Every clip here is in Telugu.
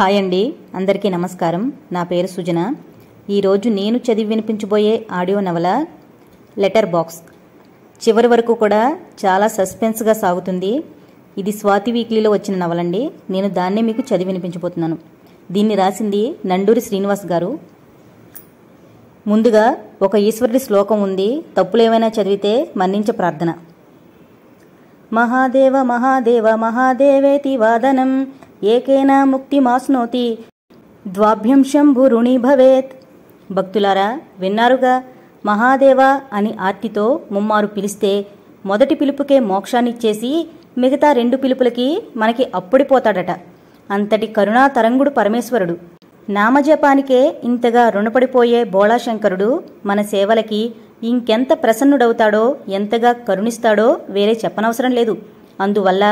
హాయ్ అండి అందరికీ నమస్కారం నా పేరు సుజన ఈరోజు నేను చదివి వినిపించబోయే ఆడియో నవల లెటర్ బాక్స్ చివరి వరకు కూడా చాలా సస్పెన్స్గా సాగుతుంది ఇది స్వాతి వీక్లీలో వచ్చిన నవలండి నేను దాన్నే మీకు చదివి వినిపించబోతున్నాను దీన్ని రాసింది నండూరి శ్రీనివాస్ గారు ముందుగా ఒక ఈశ్వరుడి శ్లోకం ఉంది తప్పులేమైనా చదివితే మన్నించే ప్రార్థన మహాదేవ మహాదేవ మహాదేవేతి వాదనం ఏకేనా మాస్నోతి ద్వాభ్యం శంభురుణి భవేత్ భక్తులారా విన్నారుగా మహాదేవ అని ఆర్తితో ముమ్మారు పిలిస్తే మొదటి పిలుపుకే మోక్షాన్నిచ్చేసి మిగతా రెండు పిలుపులకి మనకి పోతాడట అంతటి కరుణా తరంగుడు పరమేశ్వరుడు నామజపానికే ఇంతగా రుణపడిపోయే బోళాశంకరుడు మన సేవలకి ఇంకెంత ప్రసన్నుడవుతాడో ఎంతగా కరుణిస్తాడో వేరే చెప్పనవసరం లేదు అందువల్ల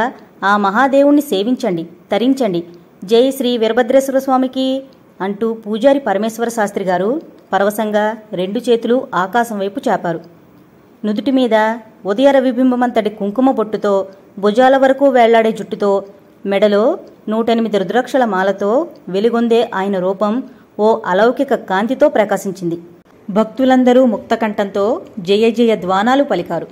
ఆ మహాదేవుణ్ణి సేవించండి తరించండి జై శ్రీ వీరభద్రేశ్వర స్వామికి అంటూ పూజారి పరమేశ్వర శాస్త్రి గారు పరవశంగా రెండు చేతులు ఆకాశం వైపు చాపారు నుదుటి మీద ఉదయ రవిబింబమంతటి కుంకుమ బొట్టుతో భుజాల వరకు వేళ్లాడే జుట్టుతో మెడలో నూటెనిమిది రుద్రాక్షల మాలతో వెలుగొందే ఆయన రూపం ఓ అలౌకిక కాంతితో ప్రకాశించింది భక్తులందరూ ముక్తకంఠంతో జయ జయ ద్వానాలు పలికారు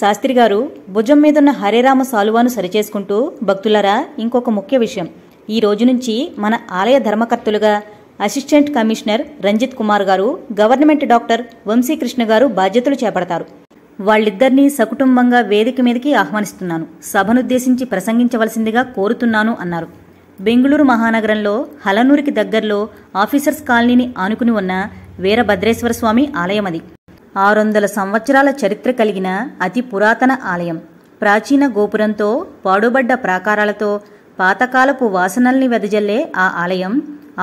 శాస్త్రి గారు భుజం మీదున్న హరేరామ సాలువాను సరిచేసుకుంటూ భక్తులరా ఇంకొక ముఖ్య విషయం ఈ రోజు నుంచి మన ఆలయ ధర్మకర్తలుగా అసిస్టెంట్ కమిషనర్ రంజిత్ కుమార్ గారు గవర్నమెంట్ డాక్టర్ వంశీకృష్ణ గారు బాధ్యతలు చేపడతారు వాళ్ళిద్దరినీ సకుటుంబంగా వేదిక మీదకి ఆహ్వానిస్తున్నాను సభనుద్దేశించి ప్రసంగించవలసిందిగా కోరుతున్నాను అన్నారు బెంగళూరు మహానగరంలో హలనూరికి దగ్గరలో ఆఫీసర్స్ కాలనీని ఆనుకుని ఉన్న వీరభద్రేశ్వర స్వామి ఆలయం అది ఆరు వందల సంవత్సరాల చరిత్ర కలిగిన అతి పురాతన ఆలయం ప్రాచీన గోపురంతో పాడుబడ్డ ప్రాకారాలతో పాతకాలపు వాసనల్ని వెదజల్లే ఆ ఆలయం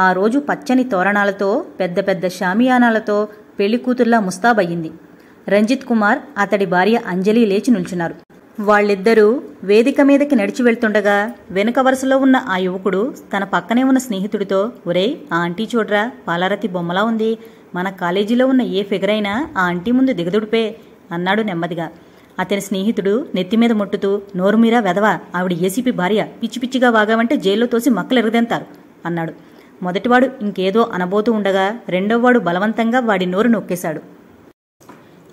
ఆ రోజు పచ్చని తోరణాలతో పెద్ద పెద్ద షామియానాలతో పెళ్లికూతుర్లా ముస్తాబయ్యింది రంజిత్ కుమార్ అతడి భార్య అంజలి లేచి నిల్చున్నారు వాళ్ళిద్దరూ వేదిక మీదకి నడిచి వెళ్తుండగా వెనుక వరుసలో ఉన్న ఆ యువకుడు తన పక్కనే ఉన్న స్నేహితుడితో ఒరే ఆ ఆంటీ చూడరా పాలరతి బొమ్మలా ఉంది మన కాలేజీలో ఉన్న ఏ ఫిగర్ అయినా ఆ ఆంటీ ముందు దిగదుడిపే అన్నాడు నెమ్మదిగా అతని స్నేహితుడు నెత్తిమీద ముట్టుతూ నోరుమీరా వెదవా ఆవిడ ఏసీపీ భార్య పిచ్చి పిచ్చిగా వాగావంటే జైల్లో తోసి మక్కలు ఎరగదెంతారు అన్నాడు మొదటివాడు ఇంకేదో అనబోతూ ఉండగా రెండోవాడు బలవంతంగా వాడి నోరు నొక్కేశాడు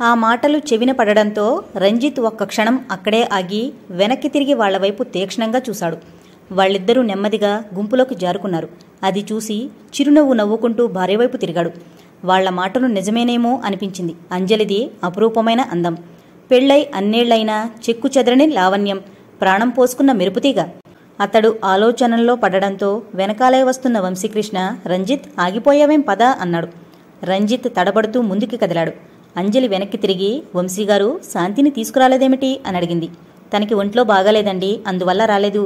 ఆ మాటలు చెవిన పడడంతో రంజిత్ ఒక్క క్షణం అక్కడే ఆగి వెనక్కి తిరిగి వాళ్ల వైపు తీక్షణంగా చూశాడు వాళ్ళిద్దరూ నెమ్మదిగా గుంపులోకి జారుకున్నారు అది చూసి చిరునవ్వు నవ్వుకుంటూ భార్య వైపు తిరిగాడు వాళ్ల మాటలు నిజమేనేమో అనిపించింది అంజలిది అపురూపమైన అందం పెళ్ళై అన్నేళ్లైనా చెక్కు చెదరని లావణ్యం ప్రాణం పోసుకున్న మెరుపుతీగ అతడు ఆలోచనల్లో పడడంతో వెనకాలే వస్తున్న వంశీకృష్ణ రంజిత్ ఆగిపోయావేం పదా అన్నాడు రంజిత్ తడబడుతూ ముందుకి కదిలాడు అంజలి వెనక్కి తిరిగి వంశీగారు శాంతిని తీసుకురాలేదేమిటి అని అడిగింది తనకి ఒంట్లో బాగాలేదండి అందువల్ల రాలేదు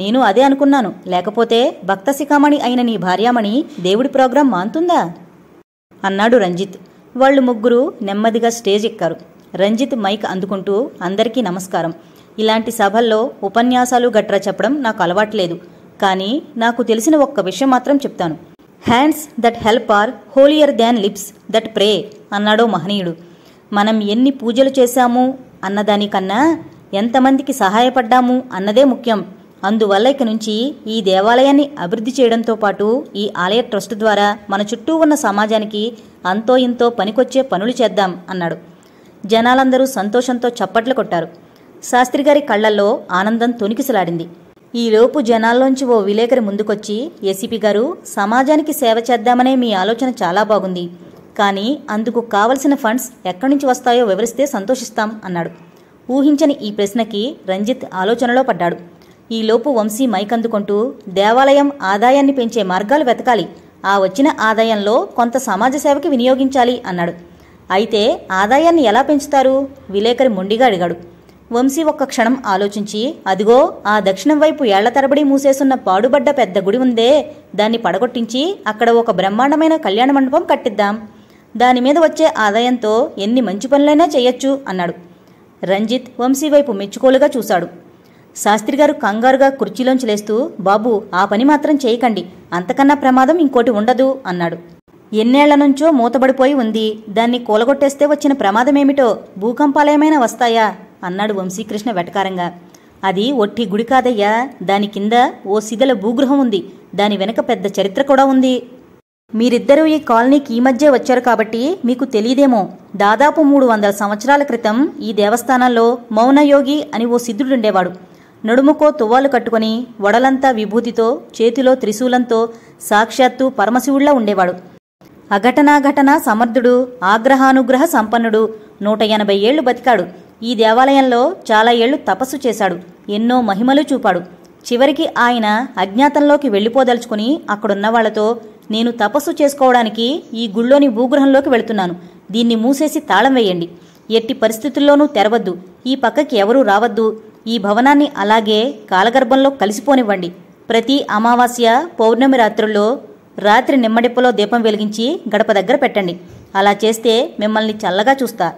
నేను అదే అనుకున్నాను లేకపోతే భక్త శిఖామణి అయిన నీ భార్యామణి దేవుడి ప్రోగ్రాం మాంతుందా అన్నాడు రంజిత్ వాళ్ళు ముగ్గురు నెమ్మదిగా స్టేజ్ ఎక్కారు రంజిత్ మైక్ అందుకుంటూ అందరికీ నమస్కారం ఇలాంటి సభల్లో ఉపన్యాసాలు గట్రా చెప్పడం నాకు అలవాట్లేదు కానీ నాకు తెలిసిన ఒక్క విషయం మాత్రం చెప్తాను hands that help are holier than lips that pray అన్నాడో మహనీయుడు మనం ఎన్ని పూజలు చేశాము అన్నదానికన్నా ఎంతమందికి సహాయపడ్డాము అన్నదే ముఖ్యం అందువల్ల ఇక నుంచి ఈ దేవాలయాన్ని అభివృద్ధి చేయడంతో పాటు ఈ ఆలయ ట్రస్ట్ ద్వారా మన చుట్టూ ఉన్న సమాజానికి అంతో ఇంతో పనికొచ్చే పనులు చేద్దాం అన్నాడు జనాలందరూ సంతోషంతో చప్పట్లు కొట్టారు శాస్త్రిగారి కళ్లల్లో ఆనందం తొనికిసలాడింది ఈలోపు జనాల్లోంచి ఓ విలేకరి ముందుకొచ్చి ఏసీపీ గారు సమాజానికి సేవ చేద్దామనే మీ ఆలోచన చాలా బాగుంది కానీ అందుకు కావలసిన ఫండ్స్ ఎక్కడి నుంచి వస్తాయో వివరిస్తే సంతోషిస్తాం అన్నాడు ఊహించని ఈ ప్రశ్నకి రంజిత్ ఆలోచనలో పడ్డాడు ఈలోపు వంశీ మైకందుకుంటూ దేవాలయం ఆదాయాన్ని పెంచే మార్గాలు వెతకాలి ఆ వచ్చిన ఆదాయంలో కొంత సమాజ సేవకి వినియోగించాలి అన్నాడు అయితే ఆదాయాన్ని ఎలా పెంచుతారు విలేకరి మొండిగా అడిగాడు వంశీ ఒక్క క్షణం ఆలోచించి అదిగో ఆ దక్షిణం వైపు ఏళ్ల తరబడి మూసేసున్న పాడుబడ్డ పెద్ద గుడి ఉందే దాన్ని పడగొట్టించి అక్కడ ఒక బ్రహ్మాండమైన కళ్యాణ మండపం కట్టిద్దాం దాని మీద వచ్చే ఆదాయంతో ఎన్ని మంచి పనులైనా చేయొచ్చు అన్నాడు రంజిత్ వంశీ వైపు మెచ్చుకోలుగా చూశాడు శాస్త్రిగారు కంగారుగా కుర్చీలోంచి లేస్తూ బాబు ఆ పని మాత్రం చేయకండి అంతకన్నా ప్రమాదం ఇంకోటి ఉండదు అన్నాడు ఎన్నేళ్ల నుంచో మూతబడిపోయి ఉంది దాన్ని కూలగొట్టేస్తే వచ్చిన ప్రమాదమేమిటో భూకంపాలేమైనా వస్తాయా అన్నాడు వంశీకృష్ణ వెటకారంగా అది ఒట్టి గుడి కాదయ్యా దాని కింద ఓ శిథిల భూగృహం ఉంది దాని వెనక పెద్ద చరిత్ర కూడా ఉంది మీరిద్దరూ ఈ కాలనీకి ఈ మధ్య వచ్చారు కాబట్టి మీకు తెలియదేమో దాదాపు మూడు వందల సంవత్సరాల క్రితం ఈ దేవస్థానంలో మౌనయోగి అని ఓ సిద్ధుడుండేవాడు నడుముకో తువ్వాలు కట్టుకుని వడలంతా విభూతితో చేతిలో త్రిశూలంతో సాక్షాత్తు పరమశివుళ్లా ఉండేవాడు అఘటనాఘటన సమర్థుడు ఆగ్రహానుగ్రహ సంపన్నుడు నూట ఎనభై ఏళ్లు బతికాడు ఈ దేవాలయంలో చాలా ఏళ్లు తపస్సు చేశాడు ఎన్నో మహిమలు చూపాడు చివరికి ఆయన అజ్ఞాతంలోకి వెళ్ళిపోదలుచుకుని అక్కడున్న వాళ్లతో నేను తపస్సు చేసుకోవడానికి ఈ గుళ్ళోని భూగృహంలోకి వెళుతున్నాను దీన్ని మూసేసి తాళం వేయండి ఎట్టి పరిస్థితుల్లోనూ తెరవద్దు ఈ పక్కకి ఎవరూ రావద్దు ఈ భవనాన్ని అలాగే కాలగర్భంలో కలిసిపోనివ్వండి ప్రతి అమావాస్య పౌర్ణమి రాత్రుల్లో రాత్రి నిమ్మడిప్పలో దీపం వెలిగించి గడప దగ్గర పెట్టండి అలా చేస్తే మిమ్మల్ని చల్లగా చూస్తా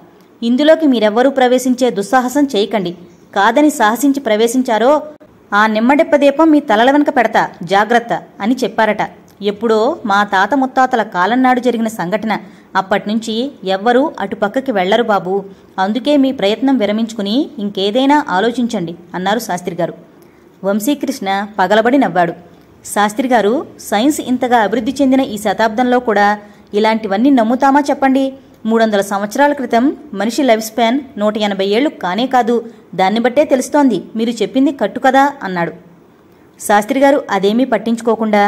ఇందులోకి మీరెవ్వరూ ప్రవేశించే దుస్సాహసం చేయకండి కాదని సాహసించి ప్రవేశించారో ఆ నిమ్మడిప్ప దీపం మీ తలల వెనక పెడతా జాగ్రత్త అని చెప్పారట ఎప్పుడో మా తాత ముత్తాతల కాలన్నాడు జరిగిన సంఘటన అప్పటినుంచి ఎవ్వరూ అటు పక్కకి వెళ్లరు బాబు అందుకే మీ ప్రయత్నం విరమించుకుని ఇంకేదైనా ఆలోచించండి అన్నారు శాస్త్రి గారు వంశీకృష్ణ పగలబడి నవ్వాడు శాస్త్రి గారు సైన్స్ ఇంతగా అభివృద్ధి చెందిన ఈ శతాబ్దంలో కూడా ఇలాంటివన్నీ నమ్ముతామా చెప్పండి మూడు వందల సంవత్సరాల క్రితం మనిషి లైఫ్ స్పాన్ నూట ఎనభై ఏళ్ళు కానే కాదు దాన్ని బట్టే తెలుస్తోంది మీరు చెప్పింది కట్టు కదా అన్నాడు శాస్త్రి గారు అదేమీ పట్టించుకోకుండా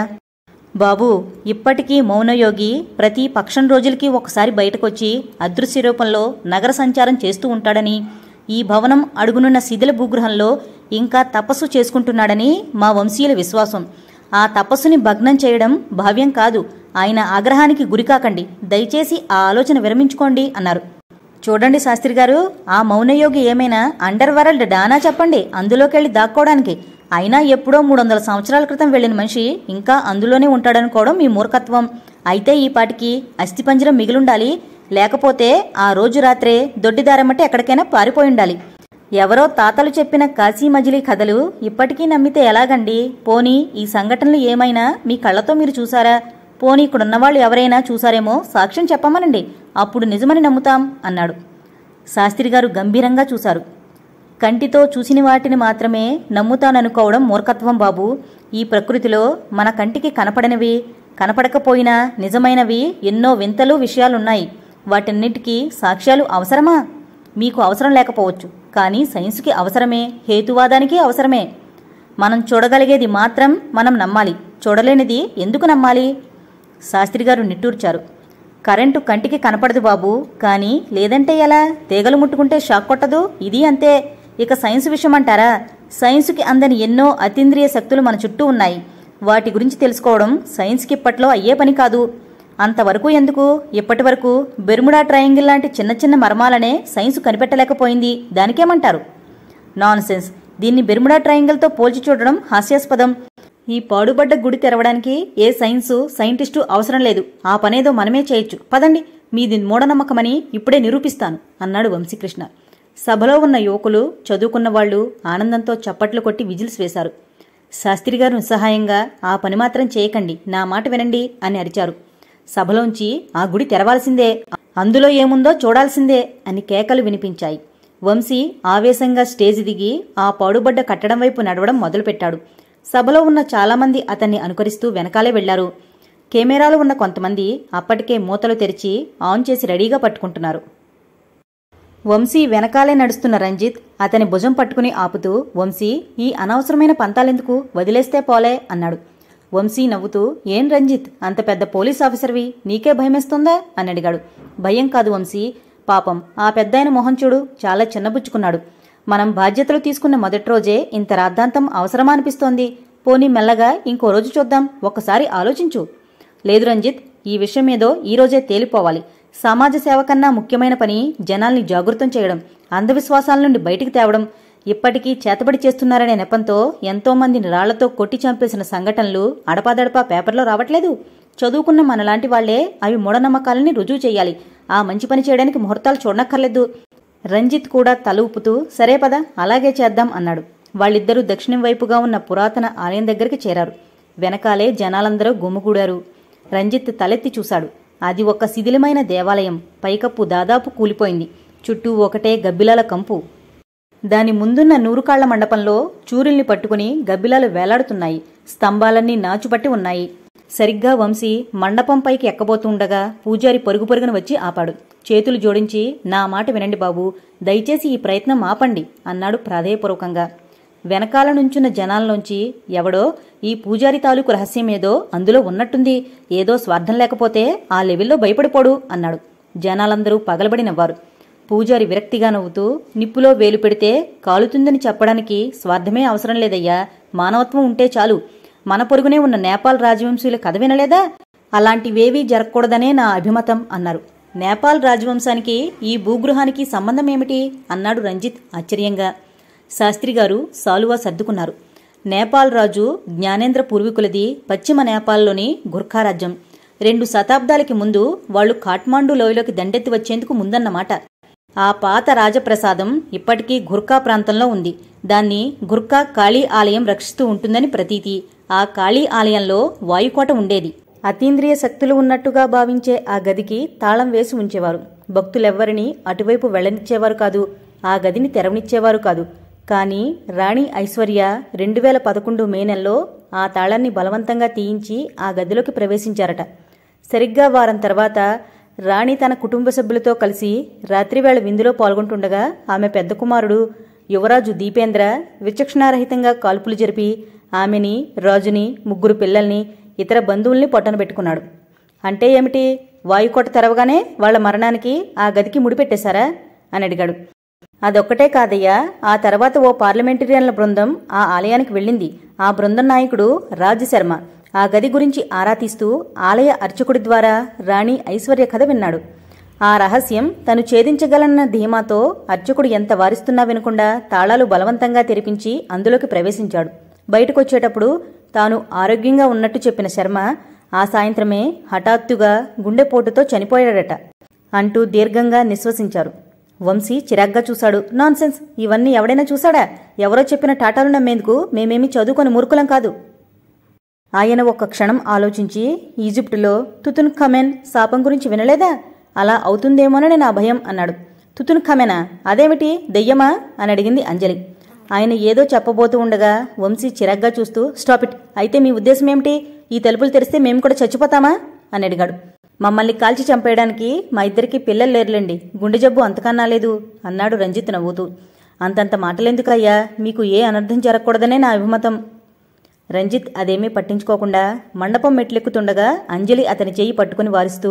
బాబు ఇప్పటికీ మౌనయోగి ప్రతి పక్షం రోజులకి ఒకసారి బయటకొచ్చి అదృశ్య రూపంలో నగర సంచారం చేస్తూ ఉంటాడని ఈ భవనం అడుగునున్న శిథిల భూగృహంలో ఇంకా తపస్సు చేసుకుంటున్నాడని మా వంశీయుల విశ్వాసం ఆ తపస్సుని భగ్నం చేయడం భావ్యం కాదు ఆయన ఆగ్రహానికి గురికాకండి దయచేసి ఆ ఆలోచన విరమించుకోండి అన్నారు చూడండి శాస్త్రి గారు ఆ మౌనయోగి ఏమైనా అండర్ వరల్డ్ డానా చెప్పండి అందులోకెళ్ళి దాక్కోవడానికి అయినా ఎప్పుడో మూడు వందల సంవత్సరాల క్రితం వెళ్ళిన మనిషి ఇంకా అందులోనే ఉంటాడనుకోవడం మీ మూర్ఖత్వం అయితే ఈ పాటికి అస్థిపంజరం మిగిలుండాలి లేకపోతే ఆ రోజు రాత్రే దొడ్డిదారమంటే ఎక్కడికైనా పారిపోయి ఉండాలి ఎవరో తాతలు చెప్పిన కాశీ మజిలీ కథలు ఇప్పటికీ నమ్మితే ఎలాగండి పోనీ ఈ సంఘటనలు ఏమైనా మీ కళ్ళతో మీరు చూసారా పోనీ ఇక్కడున్నవాళ్ళు ఎవరైనా చూసారేమో సాక్ష్యం చెప్పమనండి అప్పుడు నిజమని నమ్ముతాం అన్నాడు శాస్త్రి గారు గంభీరంగా చూశారు కంటితో చూసిన వాటిని మాత్రమే నమ్ముతాననుకోవడం మూర్ఖత్వం బాబు ఈ ప్రకృతిలో మన కంటికి కనపడనివి కనపడకపోయినా నిజమైనవి ఎన్నో వింతలు విషయాలున్నాయి వాటన్నిటికీ సాక్ష్యాలు అవసరమా మీకు అవసరం లేకపోవచ్చు కానీ సైన్స్కి అవసరమే హేతువాదానికి అవసరమే మనం చూడగలిగేది మాత్రం మనం నమ్మాలి చూడలేనిది ఎందుకు నమ్మాలి శాస్త్రి గారు నిట్టూర్చారు కరెంటు కంటికి కనపడదు బాబు కానీ లేదంటే ఎలా తీగలు ముట్టుకుంటే షాక్ కొట్టదు ఇది అంతే ఇక సైన్స్ విషయం అంటారా సైన్స్కి అందని ఎన్నో అతీంద్రియ శక్తులు మన చుట్టూ ఉన్నాయి వాటి గురించి తెలుసుకోవడం సైన్స్కి ఇప్పట్లో అయ్యే పని కాదు అంతవరకు ఎందుకు ఇప్పటి వరకు బెర్ముడా ట్రయాంగిల్ లాంటి చిన్న చిన్న మర్మాలనే సైన్స్ కనిపెట్టలేకపోయింది దానికేమంటారు నాన్ సెన్స్ దీన్ని బెర్ముడా ట్రయాంగిల్తో పోల్చి చూడడం హాస్యాస్పదం ఈ పాడుబడ్డ గుడి తెరవడానికి ఏ సైన్సు సైంటిస్టు అవసరం లేదు ఆ పనేదో మనమే చేయొచ్చు పదండి మీది మూఢనమ్మకమని ఇప్పుడే నిరూపిస్తాను అన్నాడు వంశీకృష్ణ సభలో ఉన్న యువకులు చదువుకున్న వాళ్ళు ఆనందంతో చప్పట్లు కొట్టి విజిల్స్ వేశారు శాస్త్రిగారు నిస్సహాయంగా ఆ పని మాత్రం చేయకండి నా మాట వినండి అని అరిచారు సభలోంచి ఆ గుడి తెరవాల్సిందే అందులో ఏముందో చూడాల్సిందే అని కేకలు వినిపించాయి వంశీ ఆవేశంగా స్టేజ్ దిగి ఆ పాడుబడ్డ కట్టడం వైపు నడవడం మొదలుపెట్టాడు సభలో ఉన్న చాలామంది అతన్ని అనుకరిస్తూ వెనకాలే వెళ్లారు కెమెరాలు ఉన్న కొంతమంది అప్పటికే మూతలు తెరిచి ఆన్ చేసి రెడీగా పట్టుకుంటున్నారు వంశీ వెనకాలే నడుస్తున్న రంజిత్ అతని భుజం పట్టుకుని ఆపుతూ వంశీ ఈ అనవసరమైన పంతాలెందుకు వదిలేస్తే పోలే అన్నాడు వంశీ నవ్వుతూ ఏం రంజిత్ అంత పెద్ద పోలీస్ ఆఫీసర్వి నీకే భయమేస్తుందా అని అడిగాడు భయం కాదు వంశీ పాపం ఆ పెద్దాయన మొహం చూడు చాలా చిన్నబుచ్చుకున్నాడు మనం బాధ్యతలు తీసుకున్న మొదటి రోజే ఇంత రాద్ధాంతం అవసరమా అనిపిస్తోంది పోనీ మెల్లగా ఇంకో రోజు చూద్దాం ఒక్కసారి ఆలోచించు లేదు రంజిత్ ఈ విషయం ఏదో ఈరోజే తేలిపోవాలి సమాజ సేవ కన్నా ముఖ్యమైన పని జనాల్ని జాగృతం చేయడం అంధవిశ్వాసాల నుండి బయటికి తేవడం ఇప్పటికీ చేతబడి చేస్తున్నారనే నెపంతో ఎంతోమందిని రాళ్లతో కొట్టి చంపేసిన సంఘటనలు అడపాదడపా పేపర్లో రావట్లేదు చదువుకున్న మనలాంటి వాళ్లే అవి మూఢనమ్మకాలని రుజువు చేయాలి ఆ మంచి పని చేయడానికి ముహూర్తాలు చూడనక్కర్లేదు రంజిత్ కూడా తల ఊపుతూ సరే పద అలాగే చేద్దాం అన్నాడు వాళ్ళిద్దరూ దక్షిణం వైపుగా ఉన్న పురాతన ఆలయం దగ్గరికి చేరారు వెనకాలే జనాలందరూ గుమ్ముగూడారు రంజిత్ తలెత్తి చూశాడు అది ఒక శిథిలమైన దేవాలయం పైకప్పు దాదాపు కూలిపోయింది చుట్టూ ఒకటే గబ్బిలాల కంపు దాని ముందున్న నూరుకాళ్ల మండపంలో చూరుల్ని పట్టుకుని గబ్బిలాలు వేలాడుతున్నాయి స్తంభాలన్నీ నాచుపట్టి ఉన్నాయి సరిగ్గా వంశీ మండపం పైకి ఎక్కబోతుండగా పూజారి పరుగు పరుగున వచ్చి ఆపాడు చేతులు జోడించి నా మాట వినండి బాబు దయచేసి ఈ ప్రయత్నం ఆపండి అన్నాడు ప్రాధేయపూర్వకంగా వెనకాల నుంచున్న జనాల్లోంచి ఎవడో ఈ పూజారి తాలూకు రహస్యమేదో అందులో ఉన్నట్టుంది ఏదో స్వార్థం లేకపోతే ఆ లెవెల్లో భయపడిపోడు అన్నాడు జనాలందరూ పగలబడి నవ్వారు పూజారి విరక్తిగా నవ్వుతూ నిప్పులో వేలు పెడితే కాలుతుందని చెప్పడానికి స్వార్థమే అవసరం లేదయ్యా మానవత్వం ఉంటే చాలు మన పొరుగునే ఉన్న నేపాల్ రాజవంశీల కథ వినలేదా అలాంటివేవీ జరగకూడదనే నా అభిమతం అన్నారు నేపాల్ రాజవంశానికి ఈ భూగృహానికి సంబంధం ఏమిటి అన్నాడు రంజిత్ ఆశ్చర్యంగా శాస్త్రిగారు సాలువా సర్దుకున్నారు నేపాల్ రాజు జ్ఞానేంద్ర పూర్వీకులది పశ్చిమ నేపాల్లోని గుర్ఖారాజ్యం రెండు శతాబ్దాలకి ముందు వాళ్ళు కాఠ్మాండు లోయలోకి దండెత్తి వచ్చేందుకు ముందన్నమాట ఆ పాత రాజప్రసాదం ఇప్పటికీ గుర్ఖా ప్రాంతంలో ఉంది దాన్ని గుర్ఖా కాళీ ఆలయం రక్షిస్తూ ఉంటుందని ప్రతీతి ఆ కాళీ ఆలయంలో వాయుకోట ఉండేది అతీంద్రియ శక్తులు ఉన్నట్టుగా భావించే ఆ గదికి తాళం వేసి ఉంచేవారు భక్తులెవ్వరిని అటువైపు వెళ్ళనిచ్చేవారు కాదు ఆ గదిని తెరవనిచ్చేవారు కాదు కానీ రాణి ఐశ్వర్య రెండు వేల పదకొండు మే నెలలో ఆ తాళాన్ని బలవంతంగా తీయించి ఆ గదిలోకి ప్రవేశించారట సరిగ్గా వారం తర్వాత రాణి తన కుటుంబ సభ్యులతో కలిసి రాత్రివేళ విందులో పాల్గొంటుండగా ఆమె పెద్ద కుమారుడు యువరాజు దీపేంద్ర విచక్షణారహితంగా కాల్పులు జరిపి ఆమెని రాజుని ముగ్గురు పిల్లల్ని ఇతర బంధువుల్ని పెట్టుకున్నాడు అంటే ఏమిటి వాయుకోట తెరవగానే వాళ్ల మరణానికి ఆ గదికి ముడిపెట్టేశారా అని అడిగాడు అదొక్కటే కాదయ్యా ఆ తర్వాత ఓ పార్లమెంటేరియన్ల బృందం ఆ ఆలయానికి వెళ్ళింది ఆ బృందం నాయకుడు రాజ్ శర్మ ఆ గది గురించి ఆరా తీస్తూ ఆలయ అర్చకుడి ద్వారా రాణి ఐశ్వర్య కథ విన్నాడు ఆ రహస్యం తను ఛేదించగలన్న ధీమాతో అర్చకుడు ఎంత వారిస్తున్నా వినకుండా తాళాలు బలవంతంగా తెరిపించి అందులోకి ప్రవేశించాడు బయటకొచ్చేటప్పుడు తాను ఆరోగ్యంగా ఉన్నట్టు చెప్పిన శర్మ ఆ సాయంత్రమే హఠాత్తుగా గుండెపోటుతో చనిపోయాడట అంటూ దీర్ఘంగా నిశ్వసించారు వంశీ చిరాగ్గా చూశాడు నాన్సెన్స్ ఇవన్నీ ఎవడైనా చూశాడా ఎవరో చెప్పిన టాటాలు నమ్మేందుకు మేమేమి చదువుకొని మూర్ఖులం కాదు ఆయన ఒక్క క్షణం ఆలోచించి ఈజిప్టులో తుతున్ ఖమెన్ శాపం గురించి వినలేదా అలా అవుతుందేమోనని నా భయం అన్నాడు తుతున్ ఖమెనా అదేమిటి దెయ్యమా అని అడిగింది అంజలి ఆయన ఏదో చెప్పబోతూ ఉండగా వంశీ చిరాగ్గా చూస్తూ స్టాపిట్ అయితే మీ ఉద్దేశం ఏమిటి ఈ తలుపులు తెరిస్తే మేము కూడా చచ్చిపోతామా అని అడిగాడు మమ్మల్ని కాల్చి చంపేయడానికి మా ఇద్దరికి పిల్లలు లేరులేండి గుండె జబ్బు అంతకన్నా లేదు అన్నాడు రంజిత్ నవ్వుతూ అంతంత మాటలెందుకయ్యా మీకు ఏ అనర్థం జరగకూడదనే నా అభిమతం రంజిత్ అదేమీ పట్టించుకోకుండా మండపం మెట్లెక్కుతుండగా అంజలి అతని చేయి పట్టుకుని వారిస్తూ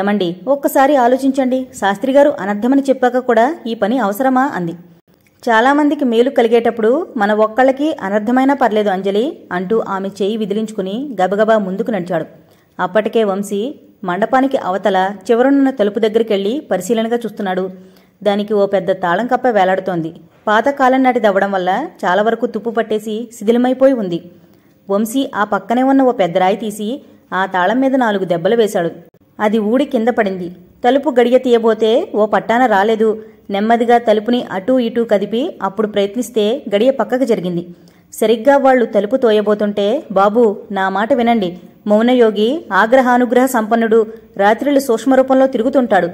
ఏమండి ఒక్కసారి ఆలోచించండి శాస్త్రిగారు అనర్థమని చెప్పాక కూడా ఈ పని అవసరమా అంది చాలామందికి మేలు కలిగేటప్పుడు మన ఒక్కళ్ళకి అనర్థమైనా పర్లేదు అంజలి అంటూ ఆమె చేయి విదిలించుకుని గబగబా ముందుకు నడిచాడు అప్పటికే వంశీ మండపానికి అవతల చివరనున్న తలుపు దగ్గరికెళ్లి పరిశీలనగా చూస్తున్నాడు దానికి ఓ పెద్ద తాళం కప్ప వేలాడుతోంది పాతకాలం నాటి దవ్వడం వల్ల చాలా వరకు తుప్పు పట్టేసి శిథిలమైపోయి ఉంది వంశీ ఆ పక్కనే ఉన్న ఓ పెద్ద రాయి తీసి ఆ తాళం మీద నాలుగు దెబ్బలు వేశాడు అది ఊడి కింద పడింది తలుపు గడియ తీయబోతే ఓ పట్టాన రాలేదు నెమ్మదిగా తలుపుని అటూ ఇటూ కదిపి అప్పుడు ప్రయత్నిస్తే గడియ పక్కకు జరిగింది సరిగ్గా వాళ్లు తలుపు తోయబోతుంటే బాబు నా మాట వినండి మౌనయోగి ఆగ్రహానుగ్రహ సంపన్నుడు రాత్రిళ్ళు సూక్ష్మరూపంలో తిరుగుతుంటాడు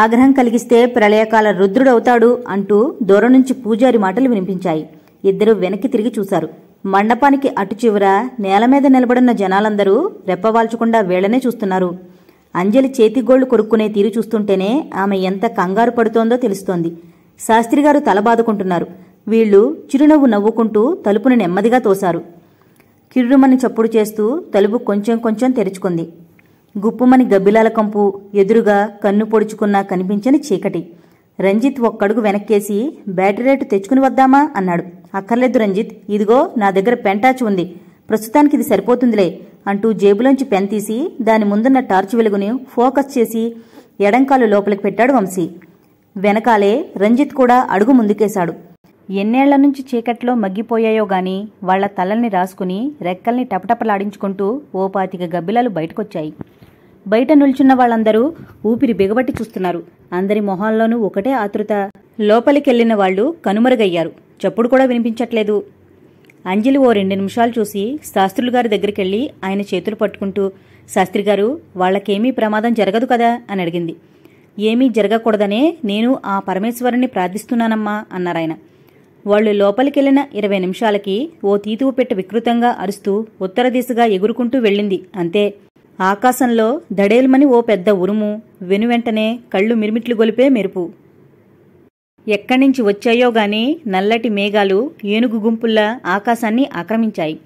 ఆగ్రహం కలిగిస్తే ప్రళయకాల రుద్రుడవుతాడు అంటూ దూరం నుంచి పూజారి మాటలు వినిపించాయి ఇద్దరు వెనక్కి తిరిగి చూశారు మండపానికి అటు చివర నేల మీద నిలబడున్న జనాలందరూ రెప్పవాల్చకుండా వీళ్లనే చూస్తున్నారు అంజలి చేతిగోళ్లు కొరుక్కునే తీరు చూస్తుంటేనే ఆమె ఎంత కంగారు పడుతోందో తెలుస్తోంది శాస్త్రిగారు తల బాదుకుంటున్నారు వీళ్లు చిరునవ్వు నవ్వుకుంటూ తలుపును నెమ్మదిగా తోశారు కిర్రుమని చప్పుడు చేస్తూ తలుపు కొంచెం కొంచెం తెరుచుకుంది గుప్పుమని గబ్బిలాల కంపు ఎదురుగా కన్ను పొడుచుకున్నా కనిపించని చీకటి రంజిత్ ఒక్కడుగు వెనక్కేసి బ్యాటరీ రేటు తెచ్చుకుని వద్దామా అన్నాడు అక్కర్లేదు రంజిత్ ఇదిగో నా దగ్గర పెంటాచి ఉంది ప్రస్తుతానికి ఇది సరిపోతుందిలే అంటూ జేబులోంచి పెన్ తీసి దాని ముందున్న టార్చ్ వెలుగుని ఫోకస్ చేసి ఎడంకాలు లోపలికి పెట్టాడు వంశీ వెనకాలే రంజిత్ కూడా అడుగు ముందుకేశాడు ఎన్నేళ్ల నుంచి చీకట్లో మగ్గిపోయాయో గాని వాళ్ల తలల్ని రాసుకుని రెక్కల్ని టపటపలాడించుకుంటూ ఓ పాతిక గబ్బిలాలు బయటకొచ్చాయి బయట నిల్చున్న వాళ్ళందరూ ఊపిరి బిగబట్టి చూస్తున్నారు అందరి మొహాల్లోనూ ఒకటే ఆతృత లోపలికెళ్లిన వాళ్ళు కనుమరుగయ్యారు చప్పుడు కూడా వినిపించట్లేదు అంజలి ఓ రెండు నిమిషాలు చూసి శాస్త్రులు గారి దగ్గరికెళ్లి ఆయన చేతులు పట్టుకుంటూ శాస్త్రి గారు వాళ్ళకేమీ ప్రమాదం జరగదు కదా అని అడిగింది ఏమీ జరగకూడదనే నేను ఆ పరమేశ్వరుని ప్రార్థిస్తున్నానమ్మా అన్నారాయన వాళ్లు లోపలికెళ్లిన ఇరవై నిమిషాలకి ఓ తీతువు పెట్ట వికృతంగా అరుస్తూ ఉత్తర దిశగా ఎగురుకుంటూ వెళ్ళింది అంతే ఆకాశంలో దడేల్మని ఓ పెద్ద ఉరుము వెనువెంటనే కళ్ళు మిరిమిట్లు గొలిపే మెరుపు ఎక్కడ్నుంచి వచ్చాయో గాని నల్లటి మేఘాలు ఏనుగు గుంపుల్లా ఆకాశాన్ని ఆక్రమించాయి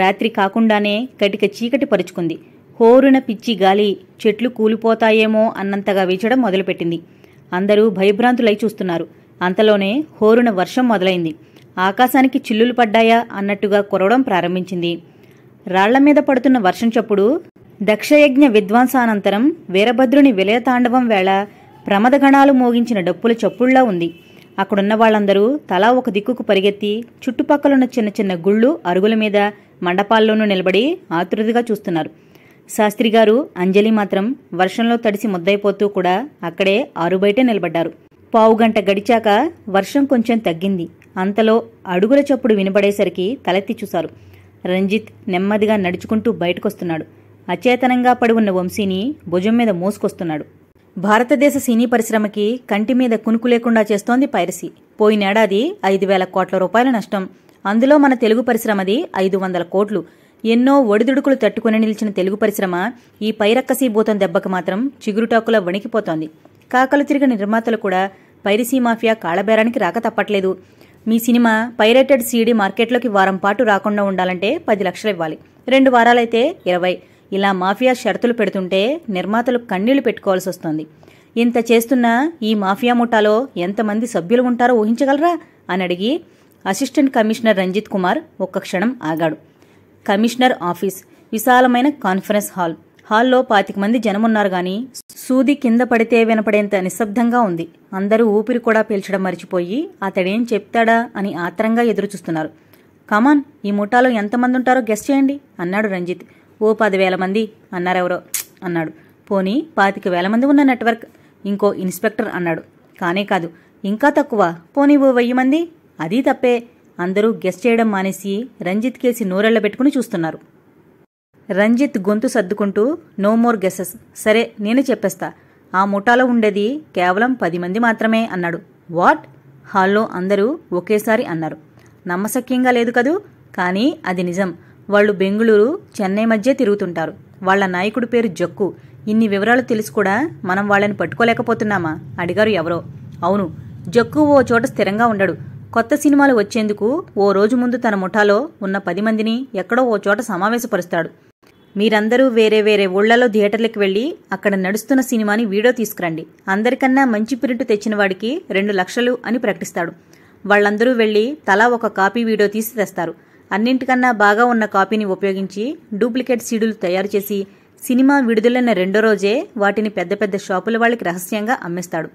రాత్రి కాకుండానే కటిక చీకటి పరుచుకుంది హోరున పిచ్చి గాలి చెట్లు కూలిపోతాయేమో అన్నంతగా వీచడం మొదలుపెట్టింది అందరూ భయభ్రాంతులై చూస్తున్నారు అంతలోనే హోరున వర్షం మొదలైంది ఆకాశానికి చిల్లులు పడ్డాయా అన్నట్టుగా కురవడం ప్రారంభించింది రాళ్ల మీద పడుతున్న వర్షం చప్పుడు దక్షయజ్ఞ విద్వాంసానంతరం వీరభద్రుని విలయతాండవం వేళ ప్రమదగణాలు మోగించిన డప్పుల చప్పుళ్లా ఉంది అక్కడున్న వాళ్ళందరూ తలా ఒక దిక్కుకు పరిగెత్తి చుట్టుపక్కలున్న చిన్న చిన్న గుళ్ళు అరుగుల మీద మండపాల్లోనూ నిలబడి ఆతురుదిగా చూస్తున్నారు శాస్త్రిగారు అంజలి మాత్రం వర్షంలో తడిసి ముద్దైపోతూ కూడా అక్కడే ఆరుబయటే నిలబడ్డారు పావుగంట గడిచాక వర్షం కొంచెం తగ్గింది అంతలో అడుగుల చప్పుడు వినబడేసరికి తలెత్తి చూశారు రంజిత్ నెమ్మదిగా నడుచుకుంటూ బయటకొస్తున్నాడు అచేతనంగా పడి ఉన్న వంశీని భుజం మీద మోసుకొస్తున్నాడు భారతదేశ సినీ పరిశ్రమకి కంటి మీద కునుకు లేకుండా చేస్తోంది పైరసీ పోయినేడాది ఐదు వేల కోట్ల రూపాయల నష్టం అందులో మన తెలుగు పరిశ్రమది ఐదు వందల కోట్లు ఎన్నో ఒడిదుడుకులు తట్టుకుని నిలిచిన తెలుగు పరిశ్రమ ఈ పైరక్కసీ భూతం దెబ్బకు మాత్రం చిగురుటాకులో వణికిపోతోంది కాకలు తిరిగిన నిర్మాతలు కూడా పైరసీ మాఫియా కాళబేరానికి రాక తప్పట్లేదు మీ సినిమా పైరేటెడ్ సీడీ మార్కెట్లోకి వారం పాటు రాకుండా ఉండాలంటే పది లక్షలు ఇవ్వాలి రెండు వారాలైతే ఇరవై ఇలా మాఫియా షరతులు పెడుతుంటే నిర్మాతలు కన్నీళ్లు పెట్టుకోవాల్సి వస్తోంది ఇంత చేస్తున్నా ఈ మాఫియా ముఠాలో ఎంతమంది సభ్యులు ఉంటారో ఊహించగలరా అని అడిగి అసిస్టెంట్ కమిషనర్ రంజిత్ కుమార్ ఒక్క క్షణం ఆగాడు కమిషనర్ ఆఫీస్ విశాలమైన కాన్ఫరెన్స్ హాల్ హాల్లో పాతిక మంది జనమున్నారు గాని సూది కింద పడితే వినపడేంత నిశ్శబ్దంగా ఉంది అందరూ ఊపిరి కూడా పీల్చడం మర్చిపోయి అతడేం చెప్తాడా అని ఆత్రంగా ఎదురుచూస్తున్నారు కమాన్ ఈ ముఠాలో ఎంతమంది ఉంటారో గెస్ట్ చేయండి అన్నాడు రంజిత్ ఓ పదివేల మంది అన్నారెవరో అన్నాడు పోనీ పాతిక వేల మంది ఉన్న నెట్వర్క్ ఇంకో ఇన్స్పెక్టర్ అన్నాడు కానే కాదు ఇంకా తక్కువ పోనీ ఓ వెయ్యి మంది అదీ తప్పే అందరూ గెస్ట్ చేయడం మానేసి రంజిత్ కేసి నోరెళ్ల పెట్టుకుని చూస్తున్నారు రంజిత్ గొంతు సర్దుకుంటూ నో మోర్ గెసెస్ సరే నేను చెప్పేస్తా ఆ ముఠాలో ఉండేది కేవలం పది మంది మాత్రమే అన్నాడు వాట్ హాల్లో అందరూ ఒకేసారి అన్నారు నమ్మశక్యంగా లేదు కదూ కానీ అది నిజం వాళ్ళు బెంగుళూరు చెన్నై మధ్య తిరుగుతుంటారు వాళ్ళ నాయకుడి పేరు జక్కు ఇన్ని వివరాలు తెలిసి కూడా మనం వాళ్ళని పట్టుకోలేకపోతున్నామా అడిగారు ఎవరో అవును జక్కు ఓ చోట స్థిరంగా ఉండడు కొత్త సినిమాలు వచ్చేందుకు ఓ రోజు ముందు తన ముఠాలో ఉన్న పది మందిని ఎక్కడో ఓ చోట సమావేశపరుస్తాడు మీరందరూ వేరే వేరే ఊళ్ళలో థియేటర్లకు వెళ్ళి అక్కడ నడుస్తున్న సినిమాని వీడియో తీసుకురండి అందరికన్నా మంచి ప్రింట్ తెచ్చిన వాడికి రెండు లక్షలు అని ప్రకటిస్తాడు వాళ్ళందరూ వెళ్ళి తలా ఒక కాపీ వీడియో తీసి తెస్తారు అన్నింటికన్నా బాగా ఉన్న కాపీని ఉపయోగించి డూప్లికేట్ సీడులు తయారు చేసి సినిమా విడుదలైన రెండో రోజే వాటిని పెద్ద పెద్ద షాపుల వాళ్ళకి రహస్యంగా అమ్మేస్తాడు